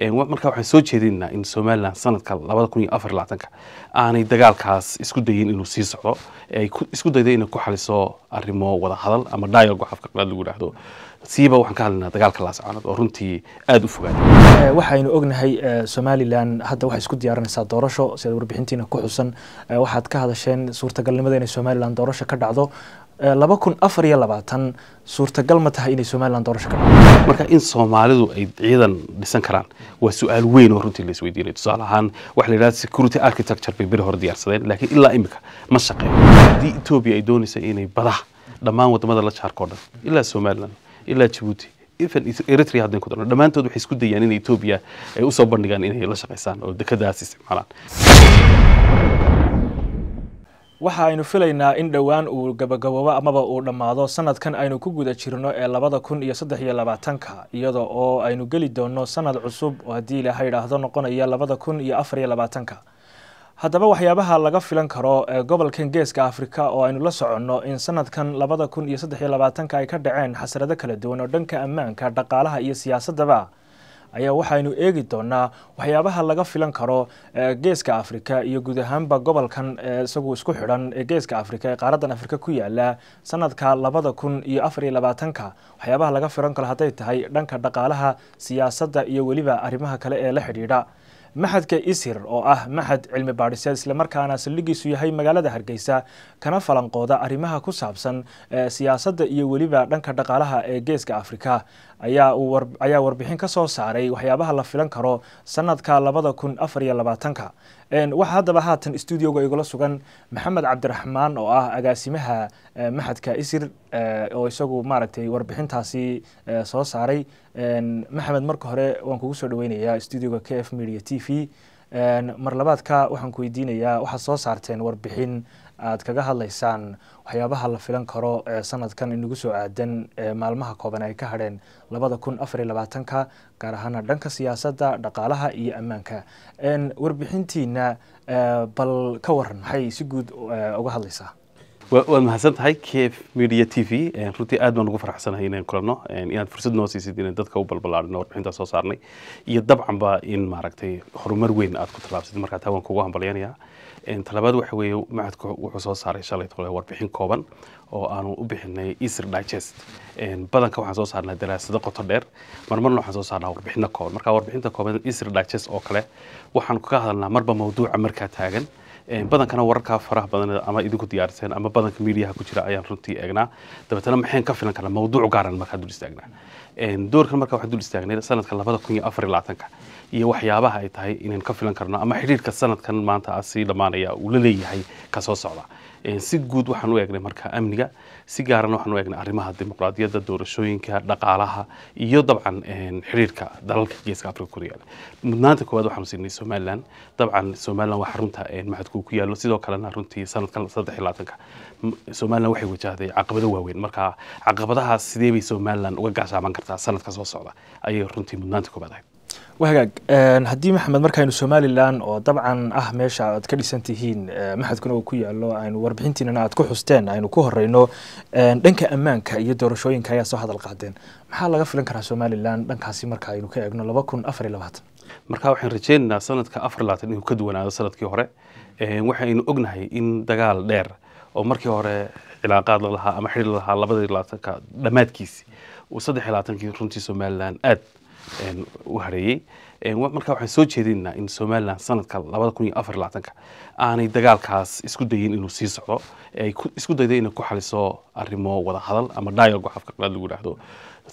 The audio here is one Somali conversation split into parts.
markaa waxaan soo jeedinaynaa in somalilan sanadka labada kun iyo afar labaatanka aanay dagaalkaas isku dayin inuu sii socdo ay isku dayda inay ku xaliso arrimo wadahadal ama dialogue afka qalaad lagu idhaahdo siiba waxaan ka hadlaynaa dagaalka laascaanood oo runtii aada u fogaaday waxaynu ognahay somalilan hadda waxay isku diyaarinaysaa doorasho sidaad warbixintiina ku xusan waxaad ka hadasheen suurtagalnimada inay somalilan doorasho ka dhacdo Eh, laba kun afar iyo labaatan suurtagal ma tahay inay somalilan doorasho ka marka in soomaalidu ay ciidan dhisan karaan waa su-aal weyn oo runtii la isweydiinay tusaale ahaan waxa la yidhahda security architecture bay beri hore diyaarsadeen laakiin ilaa imika ma shaqeeyo haddii etoobiya ay doonaysa inay badaha dhammaan wadamada la jaarka o dhan ilaa somalilan ilaa jabuuti eritrea haddayn ku darno dhammaantood waxay isku dayaan inay etoobiya ay eh, usoo bandhigaan inay la shaqaysaan oo dekedaas isticmaalaan waxa aynu filaynaa in dhowaan uu gabagaboobo amaba uu dhammaado sanadkan aynu ku guda jirno ee labada kun iyo saddex iyo labaatanka iyadoo oo aynu geli doono sanad cusub oo haddii ilaahay idhaahdo noqonaya labada kun iyo afar iyo labaatanka haddaba waxyaabaha laga filan karo ee gobolkan geeska afrika oo aynu la soconno in sanadkan labada kun iyo saddex iyo labaatanka ay ka dhaceen xasrado kala duwan oo dhanka ammaanka dhaqaalaha iyo siyaasadaba ayaa waxaynu eegi doonaa waxyaabaha laga filan karo geeska afrika iyo guud ahaanba gobolkan isagu isku xidhan ee geeska afrika ee qaaradan afrika ku yaala sanadka labada kun iyo afar iyo labaatanka waxyaabaha laga filan karo hadday tahay dhanka dhaqaalaha siyaasadda iyo weliba arrimaha kale ee la xidhiidha maxadka isir oo ah maxad cilmi baadhiseed islamarkaana saldhigiisu yahay magaalada hargeysa kana falanqooda arrimaha ku saabsan siyaasadda iyo weliba dhanka dhaqaalaha ee geeska afrika ayaa ayaa warbixin ka soo saaray waxyaabaha la filan karo sanadka labada kun afar iyo labaatanka waxaa haddaba haatan studioga igula sugan maxamed cabdiraxmaan oo ah agaasimaha maxadka isir oo isagu maaragtay warbixintaasi soo saaray maxamed marka hore waan kugu soo dhaweynayaa studioga k f media t v mar labaadka waxaan ku weydiinayaa waxaad soo saarteen warbixin aad kaga hadlaysaan waxyaabaha la filan karo ee sanadkan inagu soo aadan ee maalmaha kooban ay ka hadheen labada kun afar afariy labaatanka gaar ahaana dhanka siyaasadda dhaqaalaha iyo ammaanka warbixintiina bal ka waran maxay si guud uga hadlaysaa waad mahadsan kf media t v eh, runtii aad baan ugu faraxsanahay inaan kulano eh, inaad fursad noo siisid inaan dadka u balbalaarino warbixintaa soo saarnay iyo dabcanba in maaragtay horumar weyn aad ku tallaabsid markaa taa waan kugu hambalyanayaa eh, talabaad waxa weeye macadku wuxuu soo saaray shalay tole warbixin kooban oo aanu u bixinay easter digest badanka waxaan soo saarnaa daraasado qoto dheer marmarna waxaan soo saarnaa warbixino kooban markaa warbixinta kooban easter digest oo kale waxaan kaga hadalnaa marba mawduuca markaa taagan badankana wararkaa faraha badan ama idinku diyaariseen ama badanka miidiyaha ku jira ayaan runtii eegnaa dabeetana maxayn ka filan karna mawduuc gaaran markaa dul istaagnaa doorkan markaa waxaan dul istaagnay sanadka labada kun iyo afar iyo labaatanka iyo waxyaabaha ay tahay inaan ka filan karno ama xidhiirka sanadkan maanta sii dhammaanaya uu la leeyahay kasoo socda si guud waxaan u eegnay marka amniga si gaarana waxaan u eegnay arrimaha dimuqraadiyadda doorashooyinka dhaqaalaha iyo dabcan xiriirka dalalka geeska afrika ku yaala mudnaanta koowaad waxaanu siinay somalilan dabcan somalilan waa xarunta maxadku ku yaalo sidoo kalena runtii sanadkan saddex iyo labaatanka somalilan waxay wajahday caqabado waaweyn marka caqabadahaas sidee bay somalilan uga gaashaaman kartaa sanadka soo socda ayay runtii mudnaanta koowaad ahayd wahagaag haddii maxamed markaaynu somalilan oo dabcan ah meesha aad ka dhisan tihiin maxadkuna ku yaalo aynu warbixintiinana aad ku xusteen aynu ku horeyno dhanka ammaanka iyo doorashooyinka ayaa soo hadal qaadeen maxaa laga filan karaa somalilan dhankaasi marka aynu ka eegno laba kun afar iyo labaatan marka waxaan rajeynaynaa sanadka afar labaatan inuu ka duwanaado sanadkii hore waxaynu ognahay in dagaal dheer oo markii hore cilaaqaad lalahaa ama xidhir lalahaa labadii labaatanka dhammaadkiisi saddex labaatankii runtii somalilan aada u hareeyey markaa waxaan soo jeedinaynaa in somalilan sanadka labada kun iyo afar labaatanka aanay dagaalkaas isku dayin inuu sii socdo ay isku dayday inay ku xaliso arrimo wadahadal ama dialogue afka qalaad lagu yidhaahdo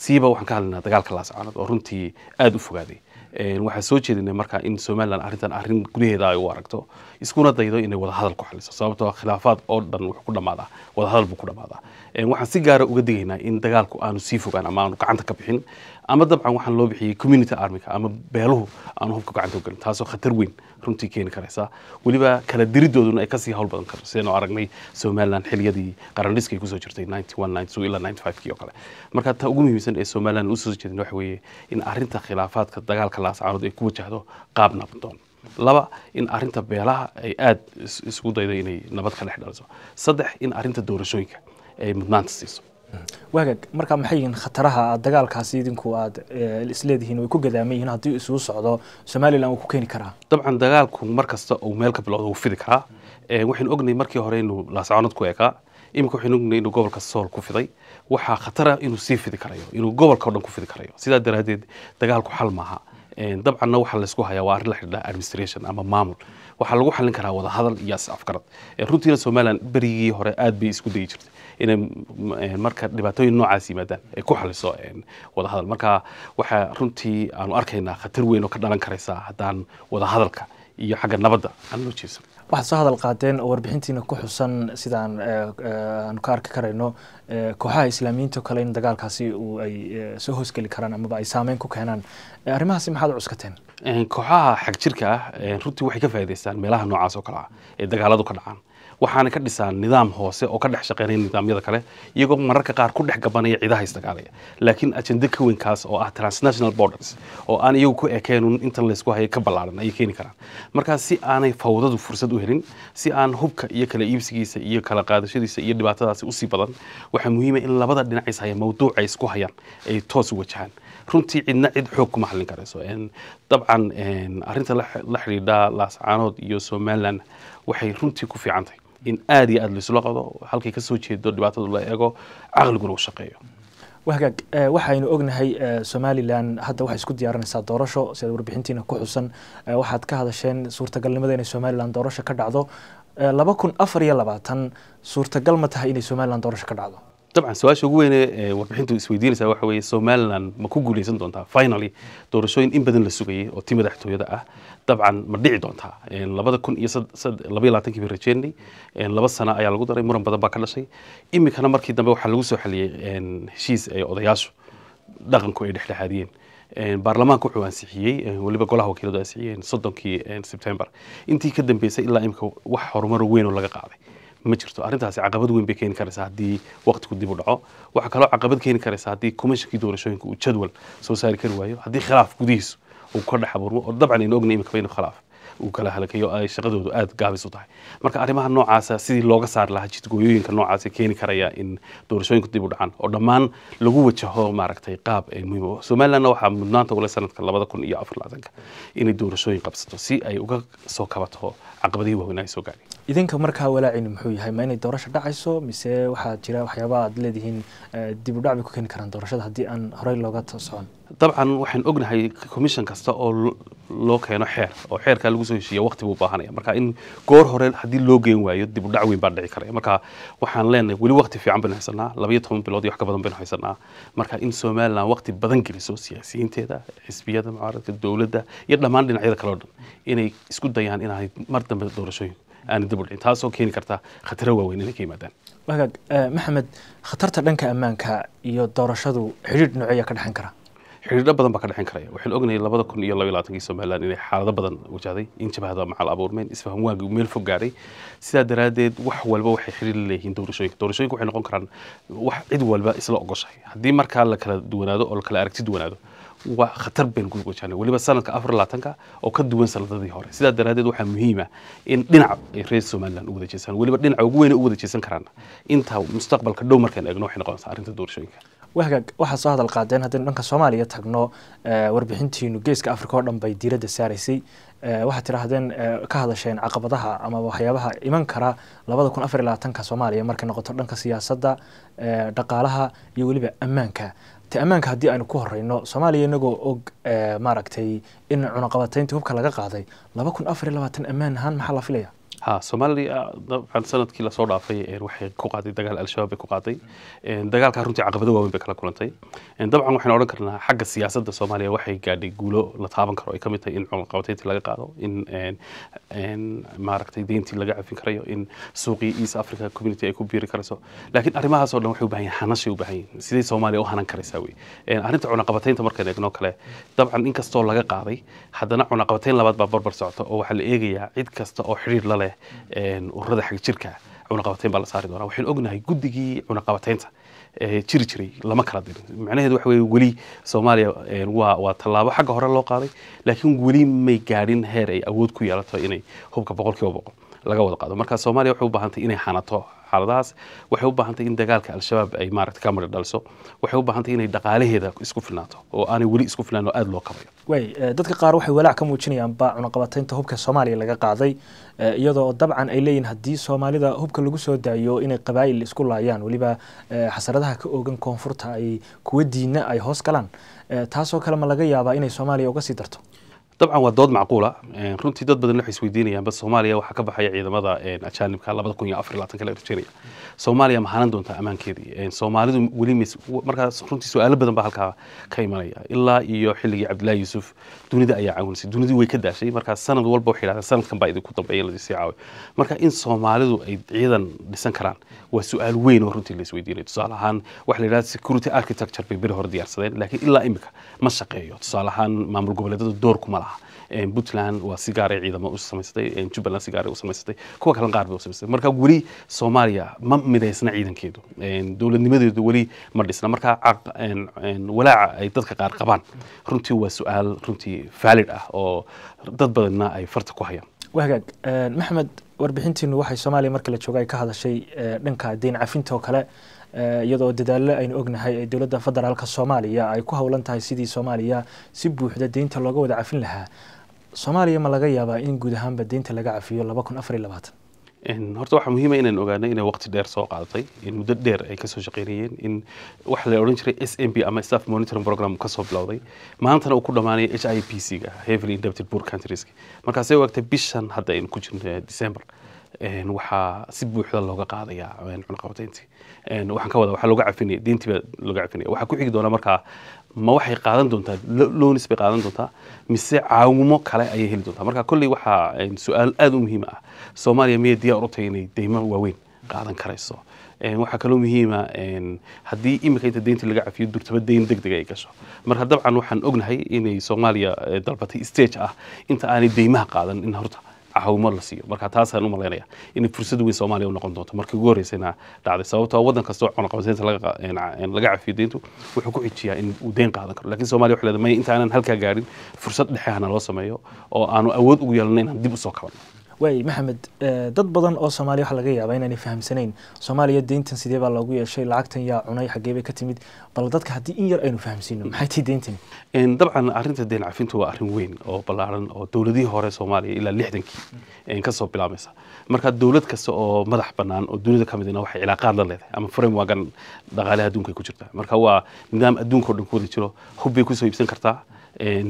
siiba waxaan ka hadlaynaa dagaalka laasacaanood oo runtii aada u fogaaday waxaa soo jeedinay markaa in somalilan arintan arin gudaheeda ay u aragto iskuna daydo inay wadahadal ku xaliso sababto ah khilaafaad oo dhan wuxuu ku dhamaadaa wadahadal buu ku dhamaadaa waxaan si gaara uga digaynaa in dagaalku aanu sii fogaan ama aanu gacanta ka bixin ama dabcan waxaan loo bixiyey community armyka ama beeluhu aanu hubka gacanta u gelin taasoo khatar weyn runtii keeni karaysa weliba kala diridooduna ay kasii hawl badan karto sidaynu aragnay somalilan xiliyadii qarandhiska ay kusoo jirtay ilaa kii oo kale marka ta ugu muhiimsan ee somalilan usoo jeedin waxa weeye in arinta khilaafaadka dagaalka laascaanood ay ku wajahdo qaab nabdoon laba in arinta beelaha ay aada isugu dayday inay nabad ka dhex dhaliso saddex in arinta doorashooyinka ay mudnaanta siiso wagaag markaa maxay yihiin khataraha dagaalkaasi idinku aad eh, isleedihiin way ku gadaamay yihiin haddii isugu socdo somalilan uu ku keeni karaa dabcan dagaalku mar kasta uu meel ka bilowda wuu fidi karaa eh, waxaynu ognay markii hore inuu laasacoonad ku eegaa iminka waxaynu ognay inuu gobolka sool ku fiday waxaa khatara inuu sii fidi karayo inuu gobolka o dhan ku fidi karayo sidaa daraadeed dagaalku xal maaha dabcanna waxa laysku hayaa waa arin la xidhiidha administration ama maamul waxaa lagu xalin karaa wadahadal iyo is-afgarad runtiina somalilan berigii hore aad bay isku dayi jirtay inay marka dhibaatooyin noocaas yimaadaan ay ku xaliso wadahadal marka waxaa runtii aanu arkaynaa khatar weyn oo ka dhalan karaysa haddaan wadahadalka iyo xagga nabadda aan loo jeesan waxaad soo hadal qaadeen oo warbixintiina ku xusan sidaan eh, eh, aanu ka arki karayno eh, kooxaha islaamiyiinto kale in dagaalkaasi ay soo hoosgeli karaan amaba ay saameyn ku keenaan arrimahaasi maxaad u cuskateen kooxaha xag ah runtii waxay ka faa'idaystaan meelaha noocaas oo kale ah ee dagaaladu ka dhacaan waxaana ka dhisaa nidaam hoose oo ka dhex shaqeynaya nidaamyada kale iyagoo mararka qaar ku dhex gabanaya ciidaha isdagaalaya laakiin ajenda ka weynkaas oo ah transnational borders oo aan iyagu ku ekeenun intan laysku hayay ka ballaaran ayay keeni karaan markaa si aanay fawdadu fursad u helin si aan hubka iyo kala iibsigiisa iyo kala qaadashadiisa iyo dhibaatadaasi usii badan waxaa muhiima ah in labada dhinac ishaya mawduuca isku hayaan ay toos u wajahaan runtii cidna cid xoog kuma hadlin karayso dabcan arrinta la xidhiidha laascaanood iyo somalilan waxay runtii ku fiican tahay in aad iyo aad laisula qado halkay kasoo jeedo dhibaatada la eego caqliguna uu shaqeeyo wahagaag eh, waxaynu ognahay eh, somalilan hadda waxay isku diyaarinaysaa doorasho sidaad warbixintiina ku xusan eh, waxaad ka hadasheen suurtagalnimada inay somalilan doorasho ka dhacdo laba kun afar iyo labaatan suurtagal ma tahay inay somalilan doorasho ka dhacdo dabcan su-aasha ugu weyne ee warbixintu isweydiinaysaa waxa weeye somalilan ma ku guuleysan doontaa finally doorashooyin in badan la sugayay oo tii madaxtooyada ah dabcan ma dhici doontaa labada kun iyo labaiyo labatankii baan rajeynay laba sano ayaa lagu daray muran badan baa ka dhashay iminkana markii dambe waxaa lagu soo xaliyey heshiis ay odayaashu dhaqanku ay dhexdhexaadiyeen baarlamaanka wuxuu ansixiyey weliba golaha wakiiladu ansixiyeen soddonkii sebtember intii ka dambeysay ilaa imika wax horumar weyn oo laga qaaday ma jirto arrintaasi caqabad weyn bay keeni karaysaa haddii waqtigu dib u dhaco waxaa kaloo caqabad keeni karaysa haddii komishankii doorashooyinka uu jadwal soo saari kari waayo haddii khilaaf gudihiisu uu ka dhex abuurmo oo dabcan aynu ogna imikaba inuu khilaaf uu kala halakayo ay shaqadoodu aada gaabis u tahay marka arrimaha noocaasa sidii looga saari lahaa jidgooyooyinka noocaasa keeni karaya in doorashooyinku dib u dhacaan oo dhammaan lagu wajaho maaragtay qaab ay muhiim ah. somalilandna waxaa mudnaanta ule sanadka labada kun iyo afar inay doorashooyin qabsato si ay uga soo kabato caqabadihii waaweyn ay soo gaadhay idinka markaa walaacini muxuu yahay ma inay doorasha dhacayso mise waxaa jira waxyaaba aad leedihiin eh, dibudhac bay ku keeni karaan doorashada haddii aan horey looga socon dabcan waxaan ognahay commission kasta oo loo keeno xeer oo xeerkaa lagu soo heshiiya waqti buu baahanaya marka in goor hore haddii loo geen waayo dibudhac weyn baa dhici karaya marka waxaan leenahay weli waqti fiican baynu haysanaa labaiyo toban bilood iyo wax ka badan baynu haysanaa marka in somaliland waqti badan geliso siyaasiyiinteeda xisbiyada mucaaradka dowladda iyo dhammaan dhinacyada kale o dhan inay isku dayaan inay mar dambe doorashooyin aana dib u dhicin taasoo keeni karta khataro waaweyn inay ka yimaadaan wagaag eh, maxamed khatarta dhanka ammaanka iyo doorashadu xidhiidh nooceeyaa ka dhexan kara xidhiidho badan baa ka dhexan karaya waxaan ognahay labada kun iyo labaiy laatankii somalilan inay xaalado badan wajahday in jabahada macal abuurmeen isfaham waagii meel fog gaaray sidaa daraaddeed wax walba waxay xidhiir leeyihiin doorashooyinka doorashooyinka waxay noqon karaan wax cid walba isla ogoshahay haddii markaa la kala duwanaado oo la kala aragti duwanaado wax khatar baynu kula gojaanay weliba sanadka afar labaatanka oo ka duwan sanadadii hore sidaa daraaddeed waxaa muhiima in dhinaca ay reer somalilan u wada jeesaan weliba dhinaca ugu weyne u wada jeesan karaan intaa mustaqbalka dhow markaan eegno waxay noqonaysaa arrinta doorashooyinka wahagaag waxaad soo hadal qaadeen haddaynu dhanka soomaaliya tagno eh, warbixintiinu geeska africa oo dhan bay diiradda saaraysay eh, waxaad tidhaahdeen eh, ka hadasheen caqabadaha ama waxyaabaha iman kara labada kun afar iyo labaatanka soomaaliya markay noqoto dhanka siyaasadda dhaqaalaha iyo weliba ammaanka te ammaanka haddii aynu ku horeyno soomaaliya inagoo og eh, maaragtay in cunaqabataynta hubka laga qaaday laba kun afar iyo labaatan ammaan ahaan maxaa la filaya ها Soomaaliya dabcan sanadkii la soo dhaafay ee waxay ku qaaday dagaal al-shabaab ku qaaday een dagaalka runtii caqabado waaweyn bay kala kulantay een dabcan waxaan oran karnaa xagga siyaasadda Soomaaliya waxay gaadhay guulo la taaban karo ay kamid tahay in culan qabatayntii laga qaado in een een maaragtay deyntii laga cafin karayo in suuqii East Africa Community ay ku biiri karayso laakiin arrimahaas oo dhan waxay u baahan yihiin xanash ay u baahan yihiin sidii Soomaaliya u hanan karaysaa wey een arrinta culan qabataynta markaan eegno kale dabcan inkastoo laga qaaday haddana culan qabatayn labaad baa barbar socota oo waxaa la eegayaa cid kasta oo xiriir la leh ururada xag jirka cunaqabatayn baa la saari doonaa waxaynu ognahay guddigii cunaqabataynta jiri jiray lama kala dirin macnaheedu waxa weye weli soomaaliya waa waa tallaabo xagga hore loo qaaday laakiin weli may gaadhin heer ay awood ku yeelato inay hubka boqol kiiba boqol laga wada qaado marka soomaaliya waxay u baahantay inay xanato xaaladahaas waxay u baahantay in dagaalka al-shabaab ay maarata ka marar waxay u baahantay inay dhaqaalaheeda isku filnaato oo aanay weli isku filnaan oo aada loo kabayo way eh, dadka qaar waxay walaac ka muujinayaan baa cunaqabataynta hubka soomaaliya laga qaaday eh, iyadoo dabcan ay leeyihin haddii soomaalida hubka lagu soo daayo inay qabaa'il isku laayaan weliba eh, xasaradaha ka oogan koonfurta ay kuwa diina ay hoos galaan taasoo kale ma laga yaabaa inay soomaaliya uga sii darto طبعا هو دود معقولة يعني رنتي دود بدل نحي سويديني بس سوماليا وحكبة حياة إذا ماذا إن أشان نبكى الله بدكون يأفر لا تنكلا رتشيريا سوماليا ما هنندو أنت أمان كذي إن يعني سوماليا ولي مس مركا رنتي سؤال بدل بحال كا كيمانيا إلا إيو حلي عبد الله يوسف دوني دا أيه عونسي دوني دا ويكدا شيء مركا سنة دول بوحيلة سنة كم بعيد كتب أيه لذي سعوي مركا إن سوماليا أيضا لسان كران وسؤال وين رنتي اللي سويديني تصالح هن وحلي رات سكرتي أركيتكتشر في بيرهور ديار سدين لكن إلا إمكى مش شقيه تصالح هن مامل قبل دور كمالها ah puntland waa sigaare ciidamo samaystay jubbaland sigaare u samaysatay kuwa kalen qaar bay u samaysatay marka weli soomaaliya ma midaysna ciidankeedu dowladnimadeedu weli ma dhisna marka walaaca ay dadka qaar qabaan runtii waa su-aal runtii valid ah oo dad badanna ay farta ku hayaan wagaag maxmed warbixintiinu waxay soomaaliya markale jooga ay ka hadashay dhanka deyn cafinta oo kale Eh, iyadoo dadaallo aynu ognahay ee dowladda federaalka soomaaliya ay ku howlan tahay sidii soomaaliya si buuxda deynta looga wada cafin lahaa soomaaliya ma laga yaabaa in guud ahaanba deynta laga cafiyo laba kun afar iyo labaatan horta waxaa muhiima ah inaan ogaano inay waqti dheer soo qaadatay in muddo dheer ay kasoo shaqeynayeen in waxa la odhan jiray s m b ama staff monitoring program kasoo bilowday maantana uu ku dhamaanaya h i p c ga heavily indebted poor countries markaasay ogtay bishan hadda aynu ku jirno december waxaa si buuxda looga qaadaya cunaqabataynti waxaan ka wada waxaa looga cafinaya diintii baa looga cafinaya waxaa ku xigi doona markaa ma waxay qaadan doontaa loonis bay qaadan doontaa mise caawimo kale ayay heli doontaa marka kolley waxaa su-aal aada u muhiima ah soomaaliya miyay diyaar u tahay inay deymo waaweyn qaadan karayso waxaa kaloo muhiima haddii imika inta deynta laga cafiyo durtaba deyn degdeg ay gasho marka dabcan waxaan ognahay inay soomaaliya dalbatay stage ah inta aanay deymaha qaadan in horta cawimo la siiyo marka taasaan u malaynaya inay fursad weyn soomaaliya u noqon doonto markii ugu horreysayna dhacday sababto ah waddan kastoo cunaqabsaynta laga cafiyadeyntu wuxuu ku xijiyaa in uu deen qaadan karo lakin somalia wa leedahay maya intaanan halkaa gaarin fursad dhexehana loo sameeyo oo aanu awood ugu yeelana inaan dib usoo kabanno waay maxamed eh, dad badan oo soomaaliya waxaa laga yaabaa inaanay fahamsanayn soomaaliya deyntan sidee baa loogu yeeshay lacagtan yaa cunay xaggee bay ka timid bal dadka haddii in yar aynu fahamsiino maxay tahay deyntani dabcan arrinta deyn cafinta waa arrin weyn oo ballaaran oo dowladihii hore soomaaliya ilaa lixdankii kasoo bilaabmaysa marka dowlad kasta oo madax bannaan oo dunida ka midna waxay cilaaqaad la leedahay ama framewagan dhaqaalaha adduunka ku jirta marka waa nidaam adduunka o dhan ku wada jiro hub kusoo iibsan kartaa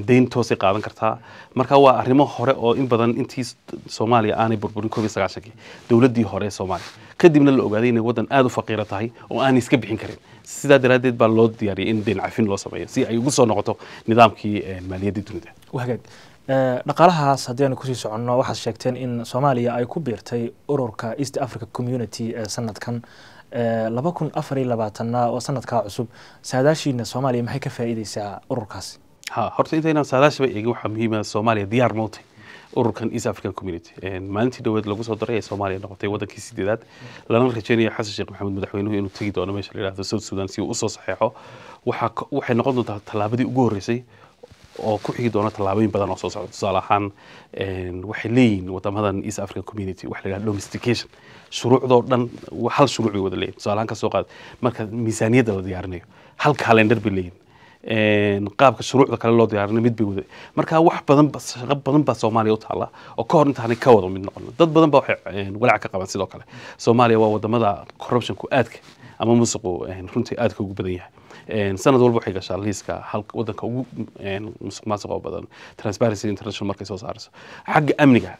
deyn toosay qaadan kartaa marka waa arrimo hore oo in badan intii soomaaliya aanay burburin koob sagaashankii dowladdii hore ee soomaaliya kadibna la ogaaday inay waddan aada u faqiira tahay oo aanay iska bixin karin sidaa daraaddeed baa loo diyaariyay in deyn cafin loo sameeyo si ay ugu soo noqoto nidaamkii e, maaliyadda dunida wagaag e, dhaqaalahaas haddii aanu kusii soconno waxaad sheegteen in soomaaliya ay ku biirtay ururka east africa community ee sanadkan e, laba kun afar iyo labaatana oo sanadkaa cusub saadaashiina soomaaliya maxay ka faa'iideysaa ururkaasi ha horta intaynaan saadaashaba eegin waxaa muhiima ah, soomaaliya diyaar moutay ururkan east african community maalintii dhaweed lagu soo daray ee soomaaliya noqotay wadankii sideedaad lana rajeynaya xasan sheekh maxamed madaxweynuhu inuu tegi doono meesha la yihahdo south sudan si uu usoo saxeexo waxay noqon doontaa tallaabadii ugu horreysay oo ku xigi doona tallaabooyin badan oo soo socda tusaale ahaan waxay leeyihiin wadamadan east african community waxa la yidhahda domestication shuruucdoo dhan hal shuruuc bay wada leeyihin tusaale ahaan ka soo qaad marka miisaaniyadda la diyaarinayo hal calendar bay leeyihin qaabka shuruucda kale loo diyaarin mid bay wada marka wax badan shaqo badan baa soomaaliya u taalla oo ka hor intaanay ka wada mid noqon dad badan baa waxay walaac ka qabaan sidoo kale soomaaliya waa wadamada corruptionku aadka ama musuqu runtii aadka ugu badan yahay sanad walba waxay gashaa liiska wadanka ugu musuq maasuq oo badan transparency international markay soo saarayso xagga amniga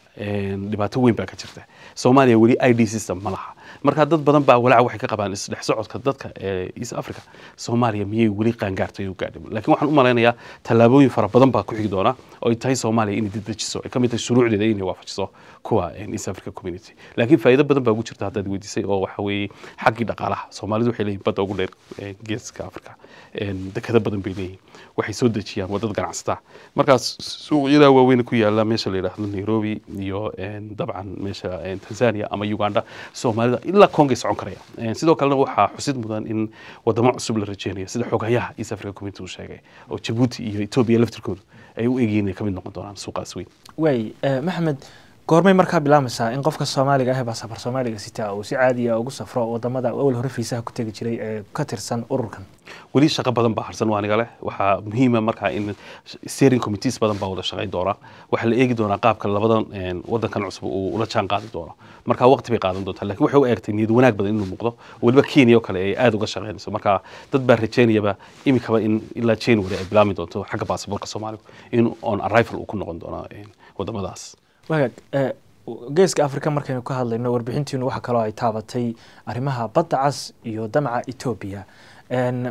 dhibaato weyn baa ka jirta soomaaliya weli i d system ma laha marka dad badan baa walaaca waxay ka qabaan isdhex socodka dadka ee east africa soomaaliya miyay weli qaangaartay u gaadhin lakiin waxaan u malaynayaa tallaabooyin fara badan baa ku xigi doona oo ay tahay soomaaliya inay dedejiso ay ka mid tahay shuruucdeeda inay waafajiso kuwa east africa community laakiin faa'iido badan baa ugu jirta haddaad weydiisay oo waxa weeye xaggii dhaqaalaha soomaalidu waxay leeyihin badda ugu dheer geeska africa dekada badan bay leeyihin waxay soo dejiyaan waa dad ganacsataa markaas suuqyadaa waaweyna ku yaala meesha la yidhaahdo nairobi iyo dabcan meesha tanzania ama uganda soomaalida ilaa konga socon karaya sidoo kalena waxaa xusid mudan in wadamo cusub la rajeynayo sida xooghayaha east africa community uu sheegay oo jabuuti iyo etoobiya laftirkoodu ay u eegayeen kamid noqon doonaan suuqaas weyn waay maxamed goormay markaa bilaamaysaa in qofka soomaaliga ah ee baasafar soomaaliga sita uu si caadiya ugu safro wadamada awal hore fiisaha ku tegi jiray ee ka tirsan ururkan weli shaqo badan baa harsan waa nigale waxaa muhiima markaa in steering committees badan baa wada shaqayn doona waxaa la eegi doonaa qaabka labadan wadankan cusub uu ula jaan qaadi doono marka waqti bay qaadan doontaa laakiin waxay u eegtay niyad wanaag badan inuu muuqdo weliba kenya oo kale ay aada uga shaqaynayso marka dad baa rajaynayaba iminkaba in ilaa january ay bilaami doonto xagga baasaboorka soomaaligu in on arrival uu ku noqon doono wadamadaas wagaag eh, geeska africa markaynu ka hadlayno warbixintiinu waxa kaloo ay taabatay arrimaha badda cas iyo damaca etoobiya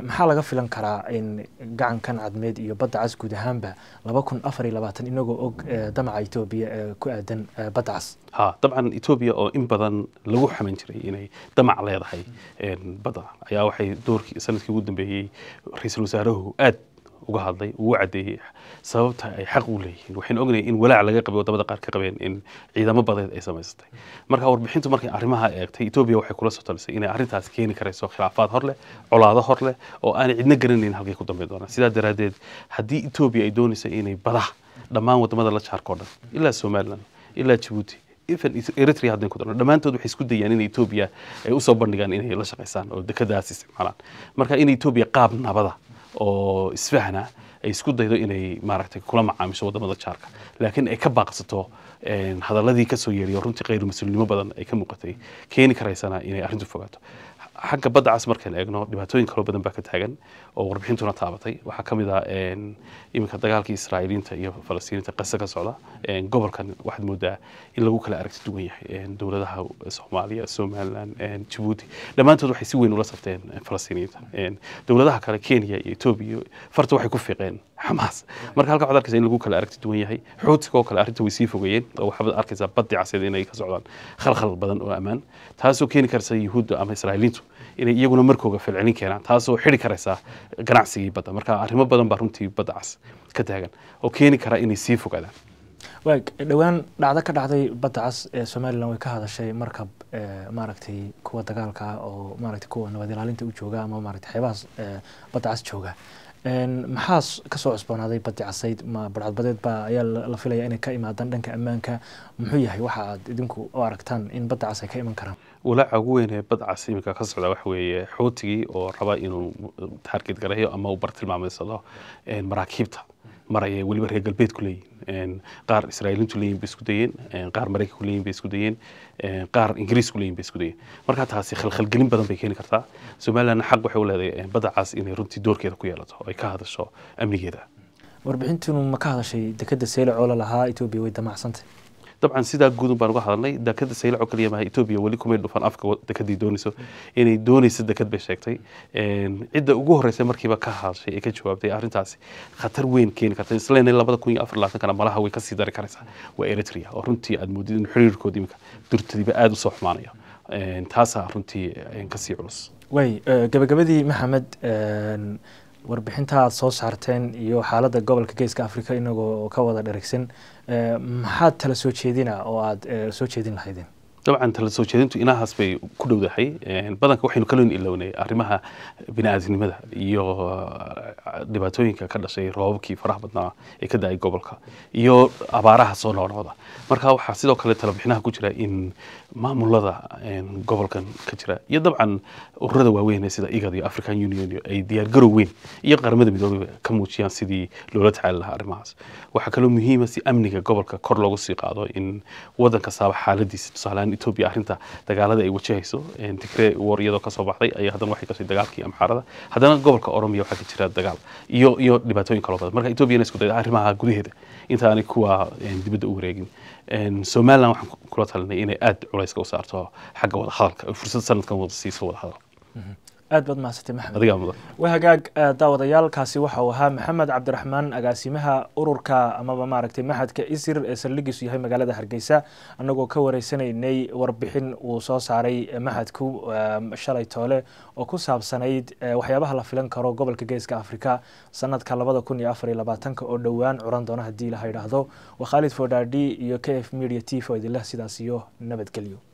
maxaa laga filan karaa in gacankan cadmeed iyo badda cas guud ahaanba laba kun afar iyo labaatan inagoo og eh, damaca etoobiya ee eh, ku aadan badda cas ha dabcan etoobiya oo in badan lagu xaman jiray inay damac leedahay hmm. badda ayaa waxay doorkii sanadkii ugu dambeeyey ra-iisul wasaaruhu aad uga hadlay uu caddeeyey sababta ay xaq u leeyihiin waxaynu ognahay in walaac laga qabay wadamada qaar ka qabeen in ciidamo badeed ay samaysatay marka warbixintu markay arrimaha eegtay etoobiya waxay kula soo talisay inay arrintaas keeni karayso khilaafaad hor colaado hor oo aanay cidna garanayn halkay ku dambeyn doonaan sidaa daraaddeed haddii etoobiya ay doonayso inay badah dhammaan wadamada la jaarko dhan ilaa somalilan ilaa jabuuti eritrea haddaan ku darno dhammaantood waxay isku dayaan in etoobiya ay usoo bandhigaan inay la shaqaysaan oo dekedaas isticmaalaan marka in etoobiya qaab nabada oo isfahna ay isku daydo inay maaragtay kula macaamisho wadamada jaarka laakiin ay ka baaqsato eh, hadaladii kasoo yeeriyo runtii khayr mas-uulnimo badan ay ka muuqatay keeni karaysana inay arrintu fogaato xagga badda cas markaan eegno dhibaatooyin kaloo badan baa ka taagan oo warbixintuna taabatay waxaa ka mid ah iminka dagaalkii israa'iiliinta iyo falastiiniinta qase ka socda gobolkan waxaad moodaa in lagu kala aragti duwan yahay dowladaha soomaaliya somaliland jabuuti dhammaantood waxay si weyn ula sabteen falastiiniyiinta dowladaha kale kenya iyo etoobiya farta waxay ku fiiqeen xamaas marka halka waxaad arkaysa in lagu kala aragti duwan yahay xuutiga oo kale arrinta way sii fogeeyeen oo waxaad arkaysaa baddi caseed inay ka socdaan khalkhal badan oo ammaan taasoo keeni karta yuhuudda ama israa'iiliintu inay iyaguna markooga falcelin keenaan taasoo xidi karaysaa ganacsigii badda marka arrimo badan baa runtii badda cas ka taagan oo keeni kara inay sii fogaadaan waag dhowaan dhacdo ka dhacday badda cas ee somalilan way ka hadashay markab eh, maaragtay kuwa dagaalka ah oo maaragtay kuwa nabad ilaalinta u jooga ama maaragtay xeebahaas eh, badda cas jooga maxaas kasoo cusboonaaday badi casayd ma barcadbadeed baa ayaa la filaya inay ka imaadaan dhanka ammaanka muxuu yahay waxa aad idinku u aragtaan in badda cas ay ka iman karaan walaaca ugu weyn ee badcas iminka ka socda waxa weeye xootigii oo raba inuu taarget garayo ama uu bartilmaameysado maraakiibta maraya weliba reer galbeedku leeyihin qaar israailiintu leeyihin bay isku dayeen qaar maraykanku leeyihin bay isku dayeen qaar ingiriisku leeyihin bay isku dayeen marka taasi khalkhalgelin badan bay keeni kartaa somalilandna xaq waxay u leedahay badda inay runtii doorkeeda ku yeelato ay ka hadasho amnigeeda warbixintiinu ma ka hadashay dekedda seyle oo etoobiya way damacsantay dabcan sidaa guudun baan uga hadalnay dekada saylaco kaliya maha etoobiya weli kumay dhufan afka dekedii doonayso inay doonayso deked bay sheegtay cidda ugu horreysay markiiba ka hadashay ee ka jawaabtay arrintaasi khatar weyn keeni karta isleenay labada kun iyo afar labaatankana malaha way kasii dari karaysaa waa eritrea oo runtii aad moodid in xiriirkooda iminka durtadiiba aada usoo xumaanaya taasaa runtii kasii culus way e, gabagabadii maxamed warbixinta soo saarteen iyo xaaladda gobolka geeska africa inagoo ka wada dherigsan Eh, maxaad tala soo jeedina oo aada eh, soo jeedin lahaydeen dabcan tala soo jeedintu inahaas bay ku dhowdahay badanka waxaynu kaloon ilownay arrimaha bini'aadanimada iyo dhibaatooyinka ka dhashay roobabkii faraha badnaa ee ka da-ay gobolka iyo abaaraha soo noqnoqda marka waxaa sidoo kale talabixinaha ku jira in maamulada gobolkan ka jira iyo dabcan ururada waaweyn sida igad iyo african union ay diyaargarow weyn iyo qaramada midoobeyba ka muujiyaan sidii loola tacaali lahaa arrimahaas waxaa kaloo muhiima si amniga gobolka kor loogu sii qaado in wadan kastaaba xaaladiisa tusaaleaan Ethiopia arrinta dagaalada ay wajahayso Tigray war iyadoo ka soo baxday ayaa hadan waxay ka sii dagaalkii Amxaarada hadana gobolka Oromiya waxa ka jira dagaal iyo iyo dhibaatooyin kala badan marka Ethiopia isku day arrimaha gudaheeda inta aan kuwa dibadda u wareegin Soomaaliland waxaan kula talinay inay aad culays ka saarto xagga wada hadalka fursad sanadkan wada siiso wada hadal aad baad mahadsantay maxamed wa hagaag eh, daawadayaal kaasi waxa uu ahaa maxamed cabdiraxmaan agaasimaha ururka amaba maaragtay maxadka isir ee saldhigiisu yahay magaalada hargeysa annagoo ka wareysanaynay warbixin uu soo saaray maxadku shalay toole oo ku saabsanayd eh, waxyaabaha la filan karo gobolka geeska africa sanadka labada kun iyo afar iyo labaatanka oo dhowaan curan doona haddii laha idhaahdo waa khaalid fodhadi iyo k f media t v idinleh sidaas iyo nabadgelyo